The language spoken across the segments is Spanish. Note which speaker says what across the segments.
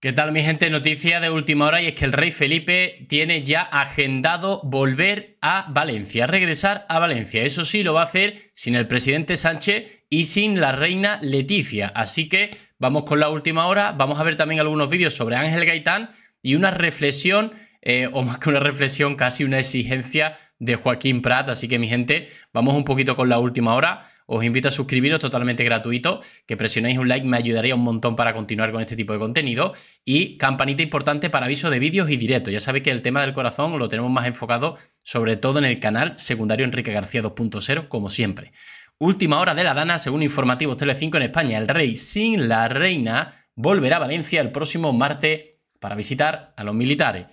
Speaker 1: ¿Qué tal mi gente? Noticia de última hora y es que el rey Felipe tiene ya agendado volver a Valencia, regresar a Valencia. Eso sí, lo va a hacer sin el presidente Sánchez y sin la reina Leticia. Así que vamos con la última hora, vamos a ver también algunos vídeos sobre Ángel Gaitán y una reflexión eh, o más que una reflexión, casi una exigencia de Joaquín Prat. Así que mi gente, vamos un poquito con la última hora. Os invito a suscribiros totalmente gratuito, que presionéis un like, me ayudaría un montón para continuar con este tipo de contenido. Y campanita importante para aviso de vídeos y directos. Ya sabéis que el tema del corazón lo tenemos más enfocado sobre todo en el canal secundario Enrique García 2.0, como siempre. Última hora de la Dana, según informativos Telecinco en España, el rey sin la reina volverá a Valencia el próximo martes para visitar a los militares.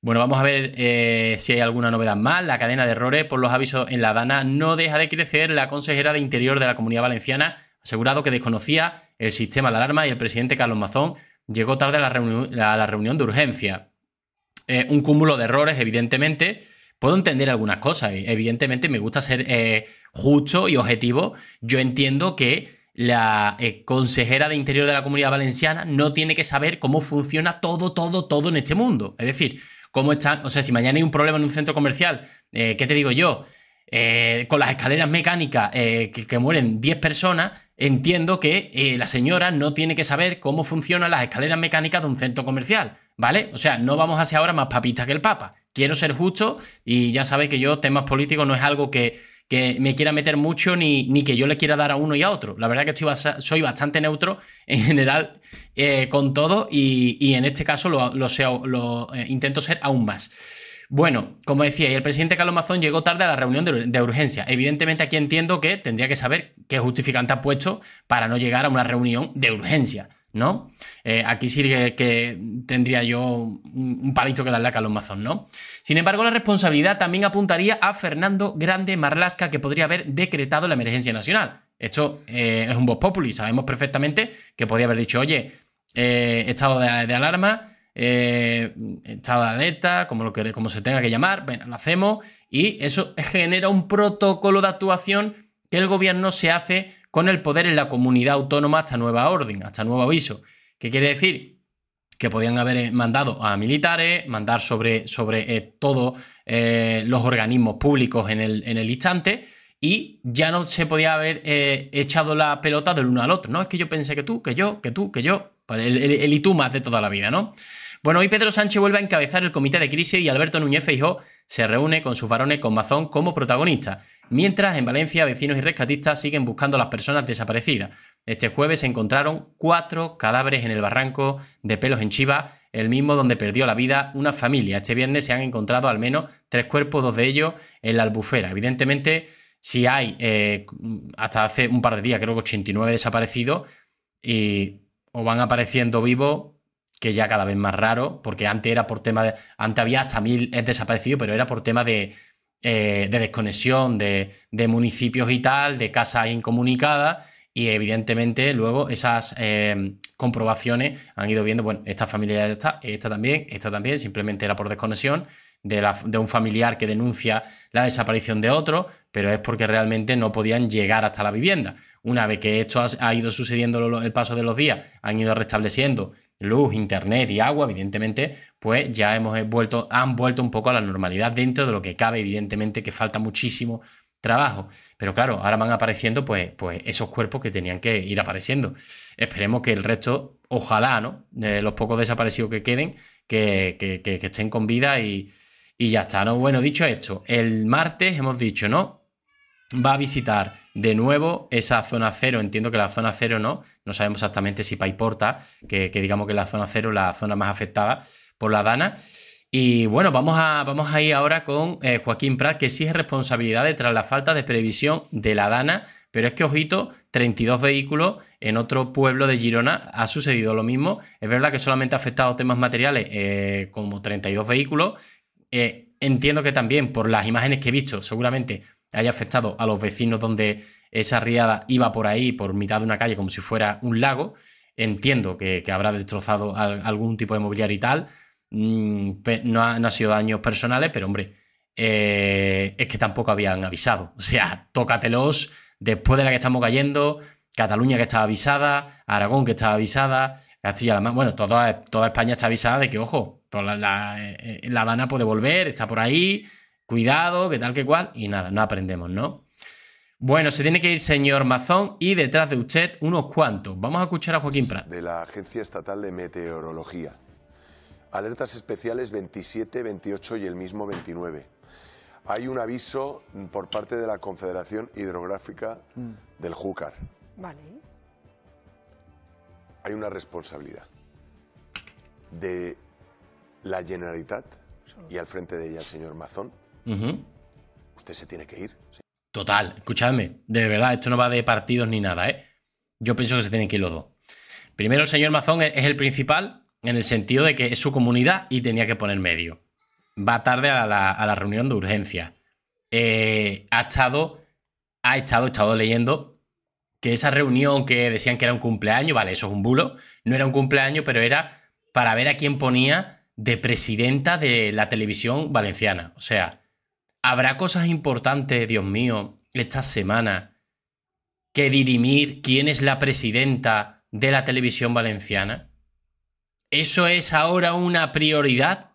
Speaker 1: Bueno, vamos a ver eh, si hay alguna novedad más. La cadena de errores por los avisos en La DANA no deja de crecer. La consejera de Interior de la Comunidad Valenciana ha asegurado que desconocía el sistema de alarma y el presidente Carlos Mazón llegó tarde a la, reunión de urgencia. Eh, un cúmulo de errores, evidentemente. Puedo entender algunas cosas. Evidentemente, me gusta ser eh, justo y objetivo. Yo entiendo que la consejera de Interior de la Comunidad Valenciana no tiene que saber cómo funciona todo, todo, todo en este mundo. Es decir, cómo están, o sea, si mañana hay un problema en un centro comercial, eh, ¿qué te digo yo? Eh, con las escaleras mecánicas eh, que, mueren 10 personas, entiendo que la señora no tiene que saber cómo funcionan las escaleras mecánicas de un centro comercial, ¿vale? O sea, no vamos a ser ahora más papistas que el Papa. Quiero ser justo y ya sabéis que yo temas políticos no es algo que, que me quiera meter mucho ni, ni, que yo le quiera dar a uno y a otro. La verdad que estoy soy bastante neutro en general eh, con todo y, en este caso lo, lo, eh, intento ser aún más. Bueno, como decía, el presidente Carlos llegó tarde a la reunión de, de, urgencia. Evidentemente aquí entiendo que tendría que saber qué justificante ha puesto para no llegar a una reunión de urgencia. ¿no? Eh, aquí sí que, tendría yo un, palito que darle a Carlos Mazón, ¿no? Sin embargo, la responsabilidad también apuntaría a Fernando Grande Marlasca, que podría haber decretado la emergencia nacional. Esto eh, es un voz populi, sabemos perfectamente que podría haber dicho, oye, eh, estado de, alarma, estado de alerta, como, como se tenga que llamar, bueno, lo hacemos, y eso genera un protocolo de actuación que el gobierno se hace con el poder en la comunidad autónoma hasta nueva orden, hasta nuevo aviso. ¿Qué quiere decir? Que podían haber eh, mandado a militares, mandar sobre, sobre eh, todos eh, los organismos públicos en el, en el instante y ya no se podía haber echado la pelota del uno al otro. No, es que yo pensé que tú, que yo, que tú, que yo. El, el, el y tú más de toda la vida, ¿no? Bueno, hoy Pedro Sánchez vuelve a encabezar el comité de crisis y Alberto Núñez Feijó se reúne con sus varones con Mazón como protagonista. Mientras, en Valencia, vecinos y rescatistas siguen buscando a las personas desaparecidas. Este jueves se encontraron cuatro cadáveres en el barranco de Pelos en Chiva, el mismo donde perdió la vida una familia. Este viernes se han encontrado al menos tres cuerpos, dos de ellos en la albufera. Evidentemente, si hay eh, hasta hace un par de días, creo que 89 desaparecidos, y o van apareciendo vivos que ya cada vez más raro, porque antes era por tema de. Antes había hasta mil es desaparecido, pero era por tema de, eh, desconexión de, municipios y tal, de casas incomunicadas. Y evidentemente luego esas eh, comprobaciones han ido viendo, bueno, esta familia ya está, esta también, esta también, simplemente era por desconexión de, un familiar que denuncia la desaparición de otro, pero es porque realmente no podían llegar hasta la vivienda. Una vez que esto ha, ido sucediendo el paso de los días, han ido restableciendo luz, internet y agua, evidentemente, pues ya hemos eh, vuelto, han vuelto un poco a la normalidad dentro de lo que cabe, evidentemente, que falta muchísimo trabajo. Pero claro, ahora van apareciendo pues, pues esos cuerpos que tenían que ir apareciendo. Esperemos que el resto, ojalá, ¿no? de eh, los pocos desaparecidos que queden, que estén con vida y, y ya está, Bueno, dicho esto, el martes hemos dicho, ¿no? Va a visitar de nuevo esa zona cero. Entiendo que la zona cero no, no sabemos exactamente si Paiporta, que, que digamos que la zona cero, la zona más afectada por la Dana. Y bueno, vamos a, vamos a ir ahora con eh, Joaquín Prat, que responsabilidad responsabilidades tras la falta de previsión de la Dana. Pero es que, ojito, 32 vehículos en otro pueblo de Girona ha sucedido lo mismo. Es verdad que solamente ha afectado temas materiales eh, como 32 vehículos, eh, entiendo que también por las imágenes que he visto, seguramente haya afectado a los vecinos donde esa riada iba por ahí, por mitad de una calle, como si fuera un lago. Entiendo que, habrá destrozado algún tipo de mobiliario y tal. Mm, no, ha, sido daños personales, pero hombre, eh, es que tampoco habían avisado. O sea, tócatelos después de la que estamos cayendo, Cataluña que está avisada, Aragón que está avisada, Castilla-La Mancha, bueno, toda, España está avisada de que, ojo, la, la, eh, la, Habana puede volver, está por ahí, cuidado, que tal, que cual, y nada, no aprendemos, ¿no? Bueno, se tiene que ir señor Mazón y detrás de usted unos cuantos. Vamos a escuchar a Joaquín Prat. De la Agencia Estatal de Meteorología. Alertas especiales 27, 28 y el mismo 29. Hay un aviso por parte de la Confederación Hidrográfica mm. del Júcar Vale. Hay una responsabilidad de la Generalitat y al frente de ella el señor Mazón. Usted se tiene que ir. Total, escúchame, de verdad, esto no va de partidos ni nada, ¿eh? Yo pienso que se tienen que ir los dos. Primero, el señor Mazón es el principal en el sentido de que es su comunidad y tenía que poner medio. Va tarde a la, reunión de urgencia. Eh, ha estado, ha estado, estado leyendo que esa reunión que decían que era un cumpleaños, vale, eso es un bulo, no era un cumpleaños, pero era para ver a quién ponía de presidenta de la televisión valenciana. O sea, habrá cosas importantes, Dios mío, esta semana, que dirimir quién es la presidenta de la televisión valenciana. ¿Eso es ahora una prioridad?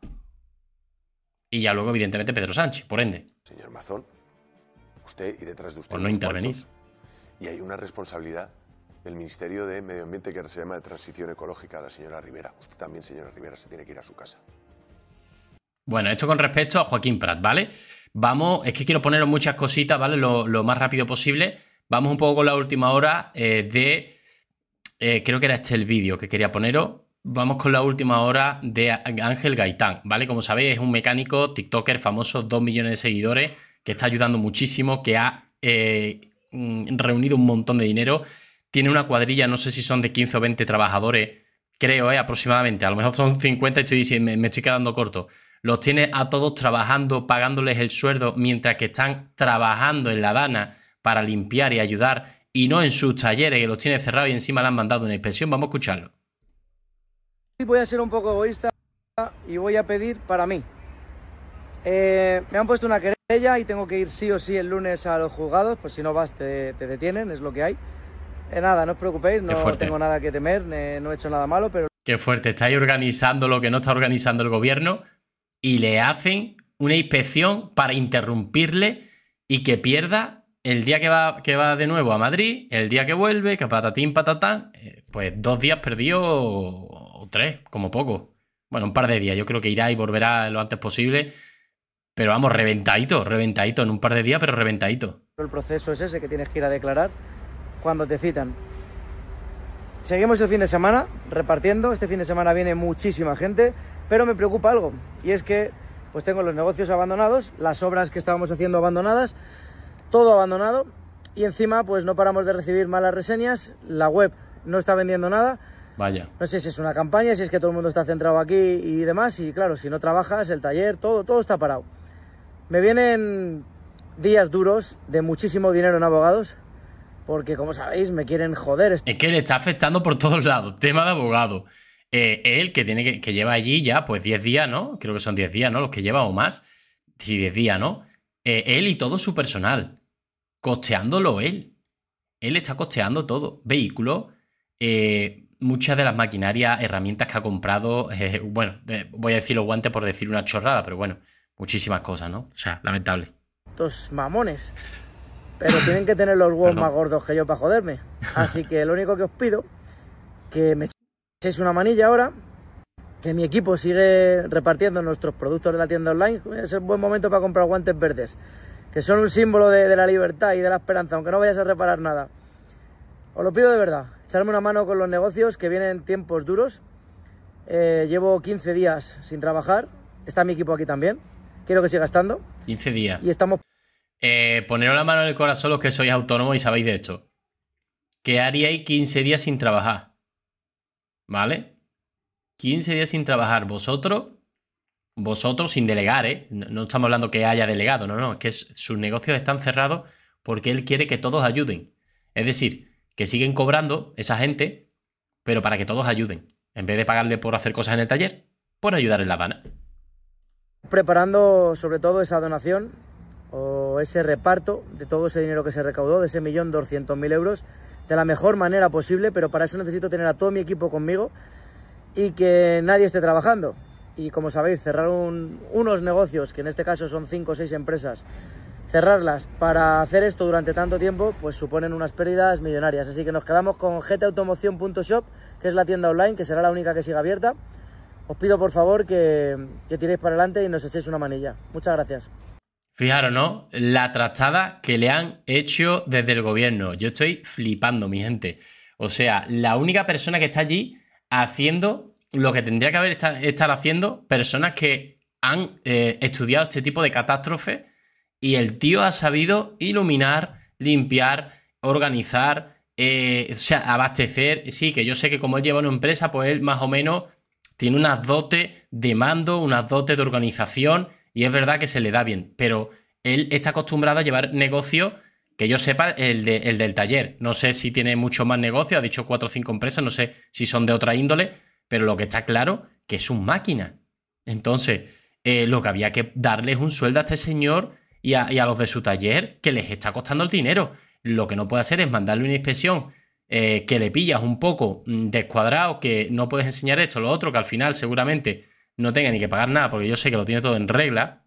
Speaker 1: Y ya luego, evidentemente, Pedro Sánchez, por ende. Señor Mazón, usted y detrás de usted. Por no intervenir. Y hay una responsabilidad del Ministerio de Medio Ambiente que se llama de Transición Ecológica, la señora Rivera. Usted también, señora Rivera, se tiene que ir a su casa. Bueno, esto con respecto a Joaquín Prat, ¿vale? Vamos, es que quiero poneros muchas cositas, ¿vale? Lo, más rápido posible. Vamos un poco con la última hora eh, de... Eh, creo que era este el vídeo que quería poneros. Vamos con la última hora de Ángel Gaitán, ¿vale? Como sabéis, es un mecánico, TikToker famoso, 2 millones de seguidores, que está ayudando muchísimo, que ha eh, Mm, reunido un montón de dinero. Tiene una cuadrilla, no sé si son de 15 o 20 trabajadores, creo, eh, aproximadamente. A lo mejor son 50 y me, me estoy quedando corto. Los tiene a todos trabajando, pagándoles el sueldo, mientras que están trabajando en la Dana para limpiar y ayudar, y no en sus talleres, que los tiene cerrados y encima le han mandado una inspección. Vamos a escucharlo.
Speaker 2: Voy a ser un poco egoísta y voy a pedir para mí. Eh, me han puesto una querella y tengo que ir sí o sí el lunes a los juzgados, pues si no vas te, detienen, es lo que hay. Eh, nada, no os preocupéis, no tengo nada que temer, no he hecho nada malo, pero...
Speaker 1: Qué fuerte, estáis organizando lo que no está organizando el gobierno y le hacen una inspección para interrumpirle y que pierda el día que va, que va de nuevo a Madrid, el día que vuelve, que patatín, patatán, eh, pues dos días perdidos o tres, como poco. Bueno, un par de días, yo creo que irá y volverá lo antes posible pero vamos, reventadito, reventadito, en un par de días, pero reventadito.
Speaker 2: El proceso es ese que tienes que ir a declarar cuando te citan. Seguimos el fin de semana repartiendo, este fin de semana viene muchísima gente, pero me preocupa algo, y es que pues tengo los negocios abandonados, las obras que estábamos haciendo abandonadas, todo abandonado, y encima pues no paramos de recibir malas reseñas, la web no está vendiendo nada, Vaya. No sé si es una campaña, si es que todo el mundo está centrado aquí y demás. Y claro, si no trabajas, el taller, todo, todo está parado. Me vienen días duros de muchísimo dinero en abogados, porque como sabéis, me quieren joder. Este
Speaker 1: es que le está afectando por todos lados, tema de abogado. Eh, él, que, tiene que, lleva allí ya, pues 10 días, ¿no? Creo que son 10 días, ¿no? Los que lleva o más. Sí, 10 días, ¿no? Eh, él y todo su personal. Costeándolo él. Él está costeando todo. vehículo, eh, muchas de las maquinarias, herramientas que ha comprado. bueno, voy a decir los guantes por decir una chorrada, pero bueno, muchísimas cosas, ¿no? O sea, lamentable.
Speaker 2: Dos mamones. Pero tienen que tener los huevos más gordos que yo para joderme. Así que lo único que os pido, que me echéis una manilla ahora, que mi equipo sigue repartiendo nuestros productos de la tienda online. Es el buen momento para comprar guantes verdes, que son un símbolo de, la libertad y de la esperanza, aunque no vayas a reparar nada. Os lo pido de verdad, echarme una mano con los negocios, que vienen tiempos duros. Eh, llevo 15 días sin trabajar, está mi equipo aquí también quiero que siga estando. 15 días. Y estamos.
Speaker 1: Eh, poneros la mano en el corazón los que sois autónomos y sabéis de hecho ¿Qué haríais 15 días sin trabajar? ¿Vale? 15 días sin trabajar. Vosotros, vosotros sin delegar, ¿eh? No, no estamos hablando que haya delegado, no, no. Es que sus negocios están cerrados porque él quiere que todos ayuden. Es decir, que siguen cobrando esa gente, pero para que todos ayuden. En vez de pagarle por hacer cosas en el taller, por ayudar en La Habana.
Speaker 2: Preparando sobre todo esa donación o ese reparto de todo ese dinero que se recaudó, de ese millón doscientos mil euros, de la mejor manera posible, pero para eso necesito tener a todo mi equipo conmigo y que nadie esté trabajando. Y como sabéis, cerrar unos negocios, que en este caso son cinco o seis empresas, cerrarlas para hacer esto durante tanto tiempo, pues suponen unas pérdidas millonarias. Así que nos quedamos con gtautomoción.shop, que es la tienda online, que será la única que siga abierta os pido por favor que, que tiréis para adelante y nos echéis una manilla. Muchas gracias.
Speaker 1: Fijaros, ¿no? La trachada que le han hecho desde el gobierno. Yo estoy flipando, mi gente. O sea, la única persona que está allí haciendo lo que tendría que haber estar haciendo personas que han eh, estudiado este tipo de catástrofe y el tío ha sabido iluminar, limpiar, organizar, eh, o sea, abastecer. Sí, que yo sé que como él lleva una empresa, pues él más o menos tiene unas dotes de mando, unas dotes de organización, y es verdad que se le da bien, pero él está acostumbrado a llevar negocio, que yo sepa, el, el del taller. No sé si tiene mucho más negocio, ha dicho cuatro o cinco empresas, no sé si son de otra índole, pero lo que está claro que es un máquina. Entonces, eh, lo que había que darle es un sueldo a este señor y a, y a los de su taller, que les está costando el dinero. Lo que no puede hacer es mandarle una inspección eh, que le pillas un poco mm, descuadrado, que no puedes enseñar esto, lo otro, que al final seguramente no tenga ni que pagar nada, porque yo sé que lo tiene todo en regla,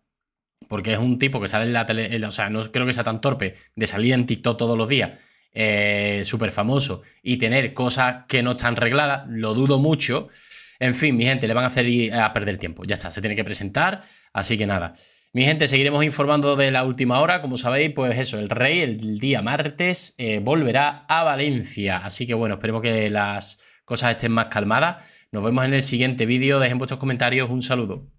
Speaker 1: porque es un tipo que sale en la tele, o sea, no creo que sea tan torpe de salir en TikTok todos los días, eh, súper famoso, y tener cosas que no están regladas, lo dudo mucho. En fin, mi gente, le van a hacer ir a perder tiempo. Ya está, se tiene que presentar, así que nada. Mi gente, seguiremos informando de la última hora. Como sabéis, pues eso, el rey el día martes eh, volverá a Valencia. Así que bueno, esperemos que las cosas estén más calmadas. Nos vemos en el siguiente vídeo. Dejen vuestros comentarios. Un saludo.